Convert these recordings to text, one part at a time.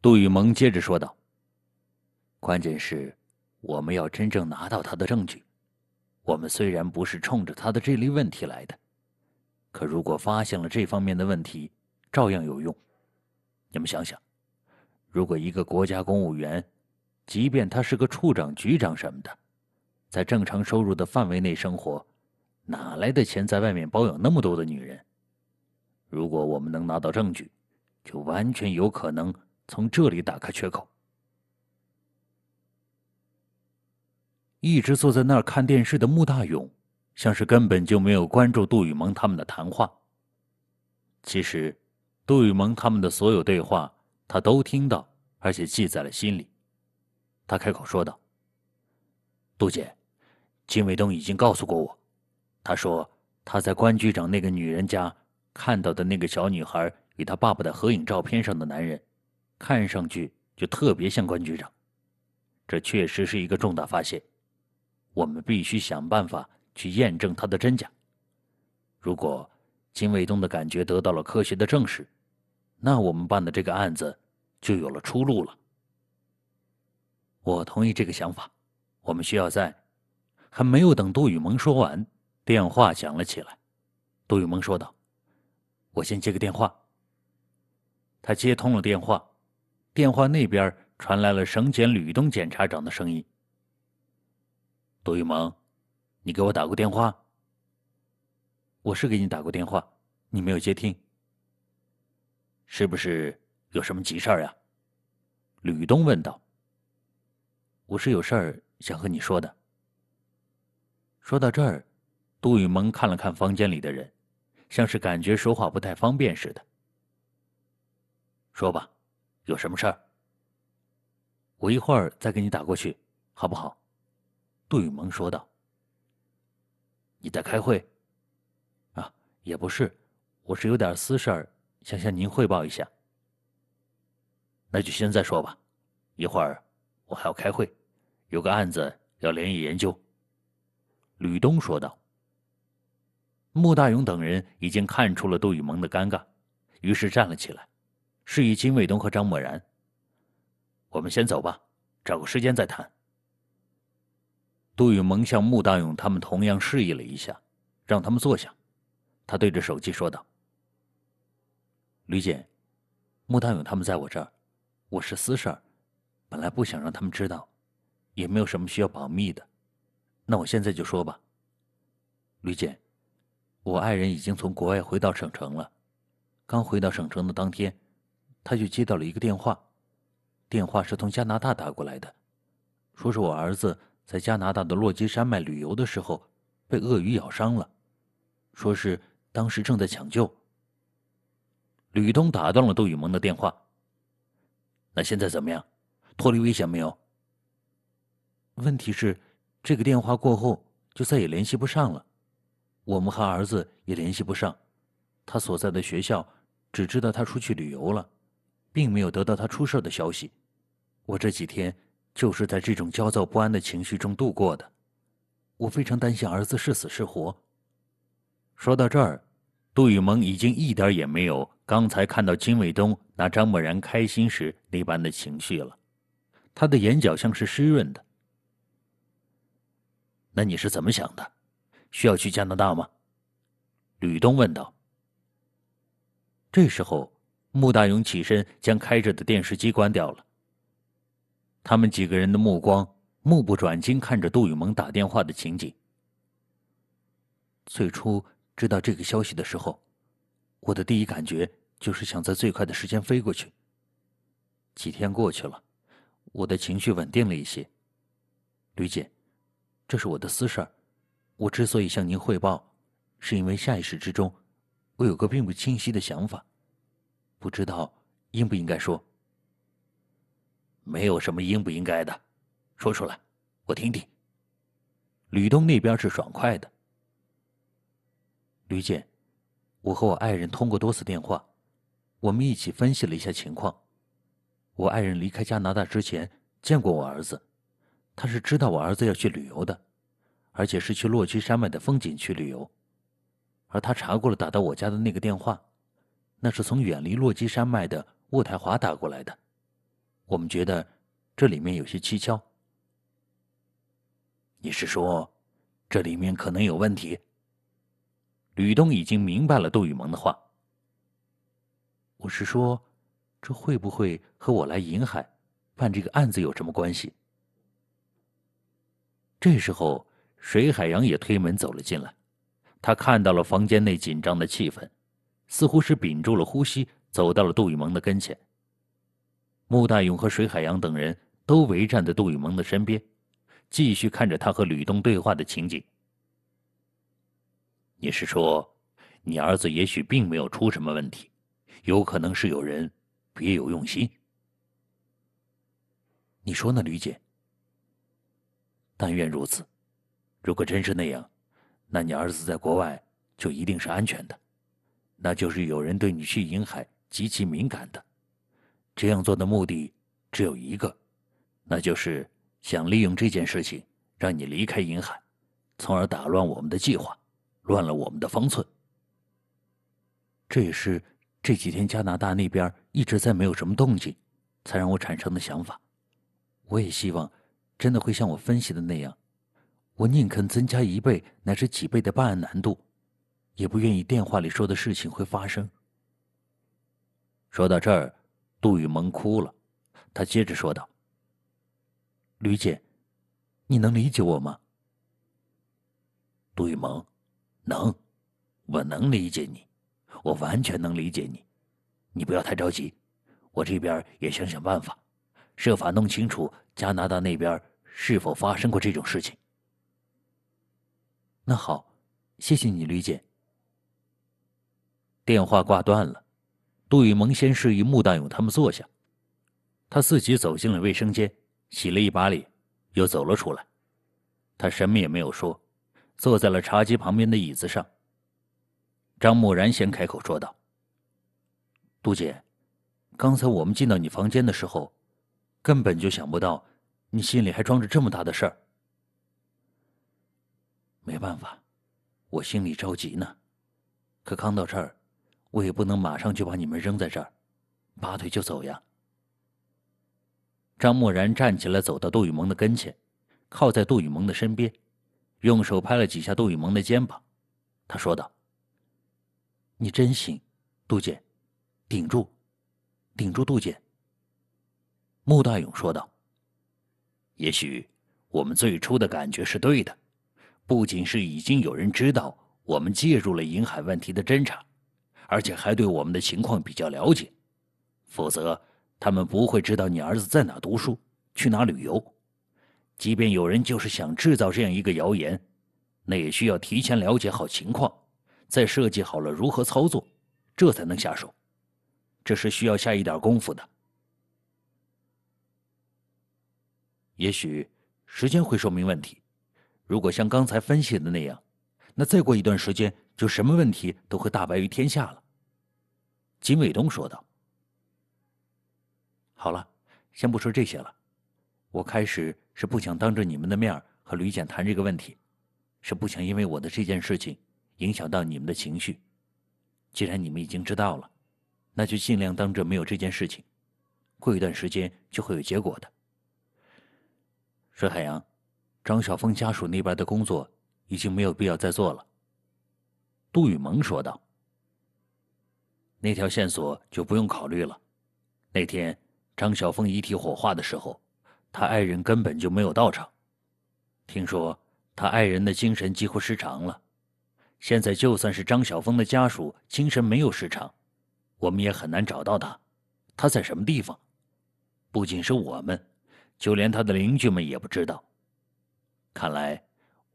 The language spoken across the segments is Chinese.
杜雨萌接着说道：“关键是，我们要真正拿到他的证据。我们虽然不是冲着他的这类问题来的，可如果发现了这方面的问题，照样有用。你们想想，如果一个国家公务员，即便他是个处长、局长什么的，在正常收入的范围内生活，哪来的钱在外面包养那么多的女人？如果我们能拿到证据，就完全有可能。”从这里打开缺口。一直坐在那儿看电视的穆大勇，像是根本就没有关注杜雨萌他们的谈话。其实，杜雨萌他们的所有对话，他都听到，而且记在了心里。他开口说道：“杜姐，金卫东已经告诉过我，他说他在关局长那个女人家看到的那个小女孩与他爸爸的合影照片上的男人。”看上去就特别像关局长，这确实是一个重大发现，我们必须想办法去验证它的真假。如果金卫东的感觉得到了科学的证实，那我们办的这个案子就有了出路了。我同意这个想法，我们需要在……还没有等杜雨萌说完，电话响了起来。杜雨萌说道：“我先接个电话。”他接通了电话。电话那边传来了省检吕东检察长的声音：“杜雨萌，你给我打过电话？我是给你打过电话，你没有接听，是不是有什么急事儿呀？”吕东问道。“我是有事儿想和你说的。”说到这儿，杜雨萌看了看房间里的人，像是感觉说话不太方便似的。“说吧。”有什么事儿？我一会儿再给你打过去，好不好？杜雨萌说道。你在开会？啊，也不是，我是有点私事儿想向您汇报一下。那就现在说吧，一会儿我还要开会，有个案子要连夜研究。吕东说道。穆大勇等人已经看出了杜雨萌的尴尬，于是站了起来。示意金卫东和张默然：“我们先走吧，找个时间再谈。”杜雨萌向穆大勇他们同样示意了一下，让他们坐下。他对着手机说道：“吕姐，穆大勇他们在我这儿，我是私事儿，本来不想让他们知道，也没有什么需要保密的，那我现在就说吧。吕姐，我爱人已经从国外回到省城了，刚回到省城的当天。”他就接到了一个电话，电话是从加拿大打过来的，说是我儿子在加拿大的落基山脉旅游的时候被鳄鱼咬伤了，说是当时正在抢救。吕东打断了杜雨萌的电话：“那现在怎么样？脱离危险没有？问题是，这个电话过后就再也联系不上了，我们和儿子也联系不上，他所在的学校只知道他出去旅游了。”并没有得到他出事的消息，我这几天就是在这种焦躁不安的情绪中度过的，我非常担心儿子是死是活。说到这儿，杜雨萌已经一点也没有刚才看到金卫东拿张默然开心时那般的情绪了，他的眼角像是湿润的。那你是怎么想的？需要去加拿大吗？吕东问道。这时候。穆大勇起身，将开着的电视机关掉了。他们几个人的目光目不转睛看着杜雨萌打电话的情景。最初知道这个消息的时候，我的第一感觉就是想在最快的时间飞过去。几天过去了，我的情绪稳定了一些。吕姐，这是我的私事儿，我之所以向您汇报，是因为下意识之中，我有个并不清晰的想法。不知道应不应该说。没有什么应不应该的，说出来，我听听。吕东那边是爽快的。吕姐，我和我爱人通过多次电话，我们一起分析了一下情况。我爱人离开加拿大之前见过我儿子，他是知道我儿子要去旅游的，而且是去洛基山脉的风景区旅游，而他查过了打到我家的那个电话。那是从远离洛基山脉的渥太华打过来的，我们觉得这里面有些蹊跷。你是说，这里面可能有问题？吕东已经明白了杜雨萌的话。我是说，这会不会和我来银海办这个案子有什么关系？这时候，水海洋也推门走了进来，他看到了房间内紧张的气氛。似乎是屏住了呼吸，走到了杜雨萌的跟前。穆大勇和水海洋等人都围站在杜雨萌的身边，继续看着他和吕东对话的情景。你是说，你儿子也许并没有出什么问题，有可能是有人别有用心？你说呢，吕姐？但愿如此。如果真是那样，那你儿子在国外就一定是安全的。那就是有人对你去银海极其敏感的，这样做的目的只有一个，那就是想利用这件事情让你离开银海，从而打乱我们的计划，乱了我们的方寸。这也是这几天加拿大那边一直在没有什么动静，才让我产生的想法。我也希望真的会像我分析的那样，我宁肯增加一倍乃至几倍的办案难度。也不愿意电话里说的事情会发生。说到这儿，杜雨萌哭了，他接着说道：“吕姐，你能理解我吗？”杜雨萌，能，我能理解你，我完全能理解你，你不要太着急，我这边也想想办法，设法弄清楚加拿大那边是否发生过这种事情。那好，谢谢你，吕姐。电话挂断了，杜雨萌先示意穆大勇他们坐下，他自己走进了卫生间，洗了一把脸，又走了出来。他什么也没有说，坐在了茶几旁边的椅子上。张木然先开口说道：“杜姐，刚才我们进到你房间的时候，根本就想不到你心里还装着这么大的事儿。没办法，我心里着急呢，可刚到这儿。”我也不能马上就把你们扔在这儿，拔腿就走呀。张默然站起来，走到杜雨萌的跟前，靠在杜雨萌的身边，用手拍了几下杜雨萌的肩膀，他说道：“你真行，杜姐，顶住，顶住，杜姐。”穆大勇说道：“也许我们最初的感觉是对的，不仅是已经有人知道我们介入了银海问题的侦查。”而且还对我们的情况比较了解，否则他们不会知道你儿子在哪读书、去哪旅游。即便有人就是想制造这样一个谣言，那也需要提前了解好情况，再设计好了如何操作，这才能下手。这是需要下一点功夫的。也许时间会说明问题。如果像刚才分析的那样。那再过一段时间，就什么问题都会大白于天下了。”金伟东说道。“好了，先不说这些了。我开始是不想当着你们的面和吕简谈这个问题，是不想因为我的这件事情影响到你们的情绪。既然你们已经知道了，那就尽量当着没有这件事情。过一段时间就会有结果的。”说海洋，张晓峰家属那边的工作。已经没有必要再做了。”杜雨萌说道，“那条线索就不用考虑了。那天张晓峰遗体火化的时候，他爱人根本就没有到场。听说他爱人的精神几乎失常了。现在就算是张晓峰的家属精神没有失常，我们也很难找到他。他在什么地方？不仅是我们，就连他的邻居们也不知道。看来……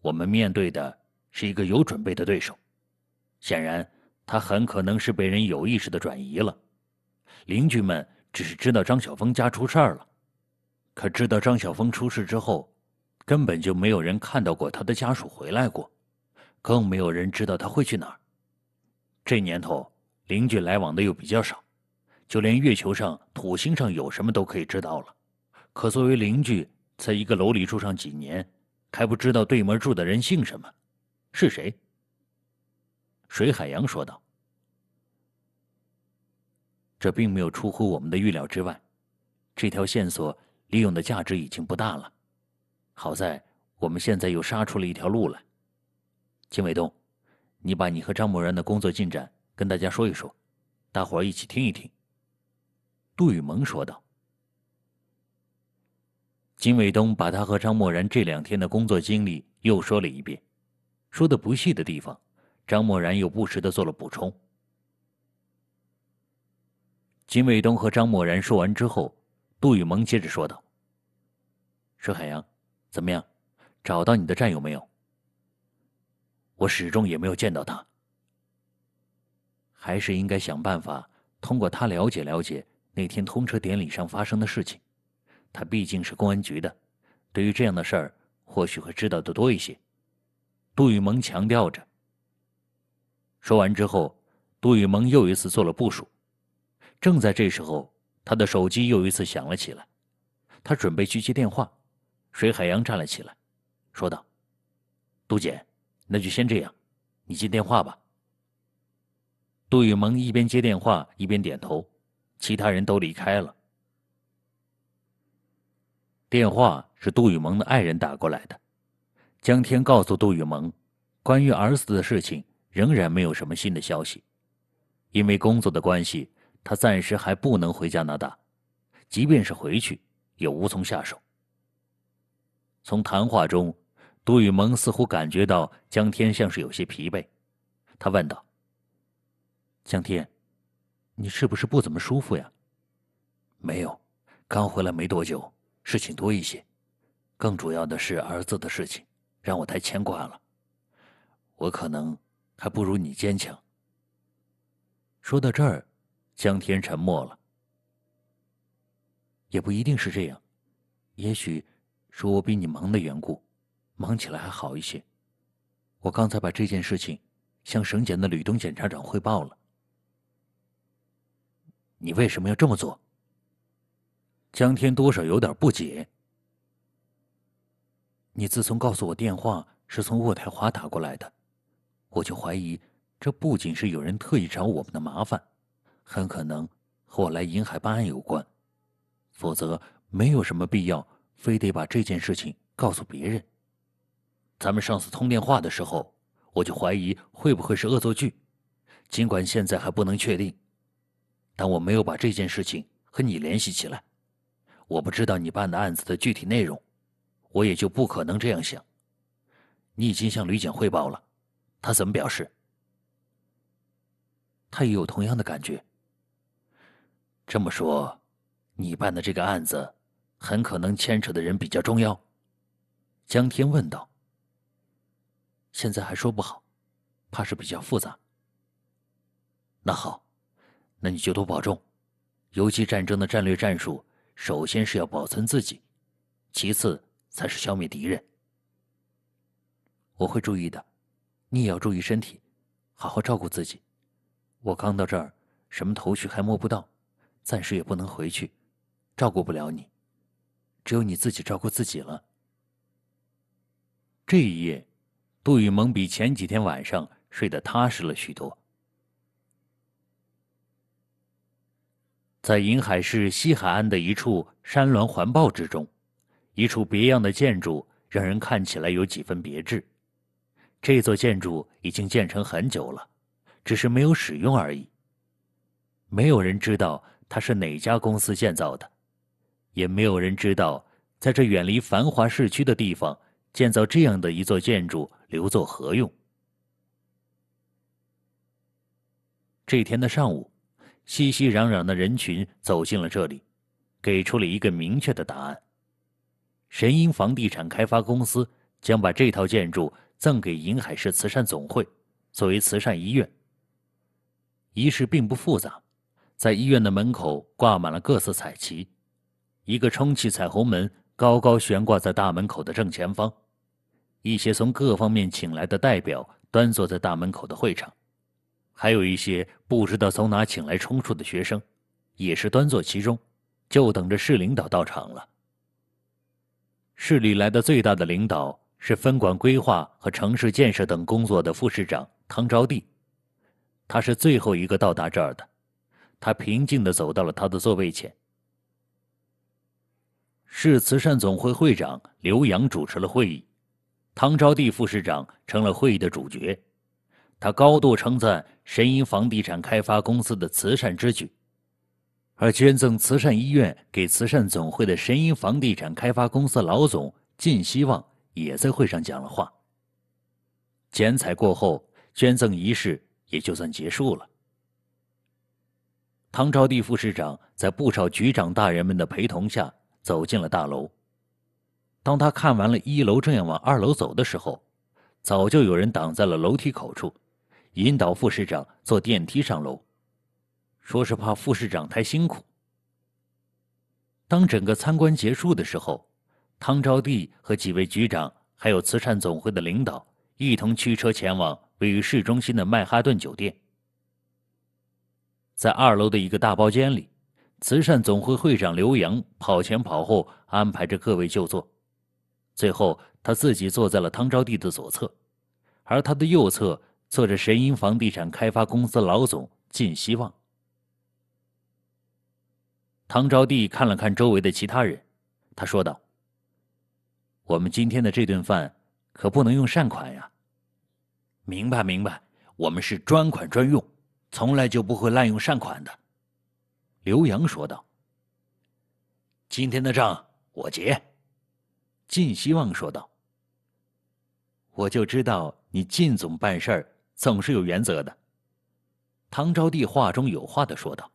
我们面对的是一个有准备的对手，显然他很可能是被人有意识的转移了。邻居们只是知道张晓峰家出事儿了，可知道张晓峰出事之后，根本就没有人看到过他的家属回来过，更没有人知道他会去哪儿。这年头，邻居来往的又比较少，就连月球上、土星上有什么都可以知道了。可作为邻居，在一个楼里住上几年。还不知道对门住的人姓什么，是谁？水海洋说道：“这并没有出乎我们的预料之外，这条线索利用的价值已经不大了。好在我们现在又杀出了一条路来。”秦伟东，你把你和张某然的工作进展跟大家说一说，大伙儿一起听一听。”杜雨萌说道。金伟东把他和张默然这两天的工作经历又说了一遍，说的不细的地方，张默然又不时的做了补充。金伟东和张默然说完之后，杜雨萌接着说道：“沈海洋，怎么样？找到你的战友没有？我始终也没有见到他，还是应该想办法通过他了解了解那天通车典礼上发生的事情。”他毕竟是公安局的，对于这样的事儿，或许会知道的多一些。杜雨萌强调着。说完之后，杜雨萌又一次做了部署。正在这时候，他的手机又一次响了起来，他准备去接电话。水海洋站了起来，说道：“杜姐，那就先这样，你接电话吧。”杜雨萌一边接电话一边点头，其他人都离开了。电话是杜雨萌的爱人打过来的，江天告诉杜雨萌，关于儿子的事情仍然没有什么新的消息，因为工作的关系，他暂时还不能回加拿大，即便是回去，也无从下手。从谈话中，杜雨萌似乎感觉到江天像是有些疲惫，他问道：“江天，你是不是不怎么舒服呀？”“没有，刚回来没多久。”事情多一些，更主要的是儿子的事情，让我太牵挂了。我可能还不如你坚强。说到这儿，江天沉默了。也不一定是这样，也许是我比你忙的缘故，忙起来还好一些。我刚才把这件事情向省检的吕东检察长汇报了。你为什么要这么做？江天多少有点不解。你自从告诉我电话是从渥太华打过来的，我就怀疑这不仅是有人特意找我们的麻烦，很可能和我来银海办案有关，否则没有什么必要非得把这件事情告诉别人。咱们上次通电话的时候，我就怀疑会不会是恶作剧，尽管现在还不能确定，但我没有把这件事情和你联系起来。我不知道你办的案子的具体内容，我也就不可能这样想。你已经向吕警汇报了，他怎么表示？他也有同样的感觉。这么说，你办的这个案子很可能牵扯的人比较重要。江天问道。现在还说不好，怕是比较复杂。那好，那你就多保重，游击战争的战略战术。首先是要保存自己，其次才是消灭敌人。我会注意的，你也要注意身体，好好照顾自己。我刚到这儿，什么头绪还摸不到，暂时也不能回去，照顾不了你，只有你自己照顾自己了。这一夜，杜雨萌比前几天晚上睡得踏实了许多。在银海市西海岸的一处山峦环抱之中，一处别样的建筑让人看起来有几分别致。这座建筑已经建成很久了，只是没有使用而已。没有人知道它是哪家公司建造的，也没有人知道在这远离繁华市区的地方建造这样的一座建筑留作何用。这天的上午。熙熙攘攘的人群走进了这里，给出了一个明确的答案：神鹰房地产开发公司将把这套建筑赠给银海市慈善总会，作为慈善医院。仪式并不复杂，在医院的门口挂满了各色彩旗，一个充气彩虹门高高悬挂在大门口的正前方，一些从各方面请来的代表端坐在大门口的会场。还有一些不知道从哪请来充数的学生，也是端坐其中，就等着市领导到场了。市里来的最大的领导是分管规划和城市建设等工作的副市长汤招娣，他是最后一个到达这儿的。他平静地走到了他的座位前。市慈善总会会长刘洋主持了会议，汤招娣副市长成了会议的主角。他高度称赞神鹰房地产开发公司的慈善之举，而捐赠慈善医院给慈善总会的神鹰房地产开发公司老总靳希望也在会上讲了话。剪彩过后，捐赠仪式也就算结束了。唐朝地副市长在不少局长大人们的陪同下走进了大楼。当他看完了一楼，正要往二楼走的时候，早就有人挡在了楼梯口处。引导副市长坐电梯上楼，说是怕副市长太辛苦。当整个参观结束的时候，汤招娣和几位局长，还有慈善总会的领导，一同驱车前往位于市中心的曼哈顿酒店。在二楼的一个大包间里，慈善总会会长刘洋跑前跑后安排着各位就座，最后他自己坐在了汤招娣的左侧，而他的右侧。坐着神鹰房地产开发公司老总靳希望。唐招娣看了看周围的其他人，他说道：“我们今天的这顿饭可不能用善款呀。”“明白，明白，我们是专款专用，从来就不会滥用善款的。”刘洋说道。“今天的账我结。”靳希望说道。“我就知道你靳总办事儿。”总是有原则的，唐招娣话中有话的说道：“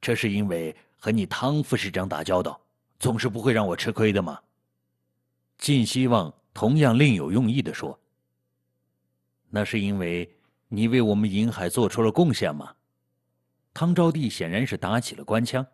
这是因为和你汤副市长打交道，总是不会让我吃亏的嘛。”靳希望同样另有用意的说：“那是因为你为我们银海做出了贡献吗？”汤招娣显然是打起了官腔。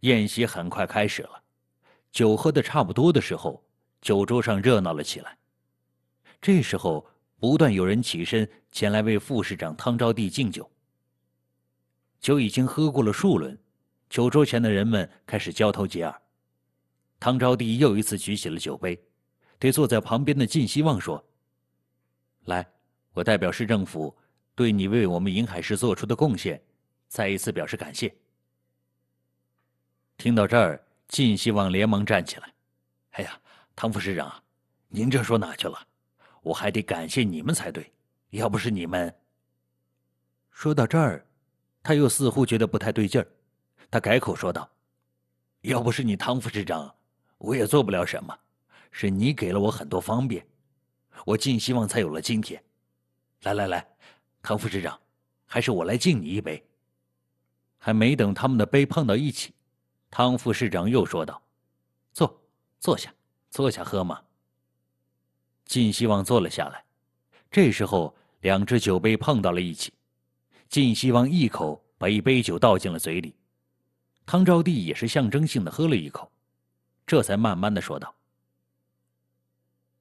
宴席很快开始了，酒喝的差不多的时候，酒桌上热闹了起来。这时候，不断有人起身前来为副市长汤昭娣敬酒。酒已经喝过了数轮，酒桌前的人们开始交头接耳。汤昭娣又一次举起了酒杯，对坐在旁边的靳希望说：“来，我代表市政府对你为我们银海市做出的贡献，再一次表示感谢。”听到这儿，靳希望连忙站起来：“哎呀，汤副市长，您这说哪去了？”我还得感谢你们才对，要不是你们。说到这儿，他又似乎觉得不太对劲儿，他改口说道：“要不是你汤副市长，我也做不了什么。是你给了我很多方便，我尽希望才有了今天。”来来来，汤副市长，还是我来敬你一杯。还没等他们的杯碰到一起，汤副市长又说道：“坐，坐下，坐下喝嘛。”靳西望坐了下来，这时候两只酒杯碰到了一起，靳西望一口把一杯酒倒进了嘴里，汤昭娣也是象征性的喝了一口，这才慢慢的说道：“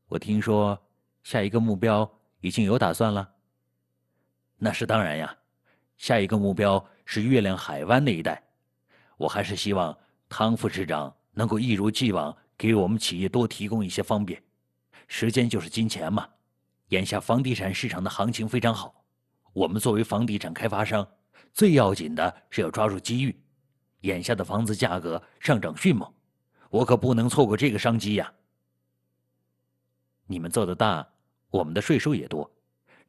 我听说下一个目标已经有打算了，那是当然呀，下一个目标是月亮海湾那一带，我还是希望汤副市长能够一如既往给我们企业多提供一些方便。”时间就是金钱嘛，眼下房地产市场的行情非常好，我们作为房地产开发商，最要紧的是要抓住机遇。眼下的房子价格上涨迅猛，我可不能错过这个商机呀。你们做的大，我们的税收也多，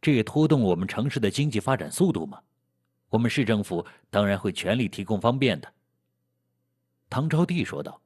这也拖动我们城市的经济发展速度嘛。我们市政府当然会全力提供方便的。”唐招娣说道。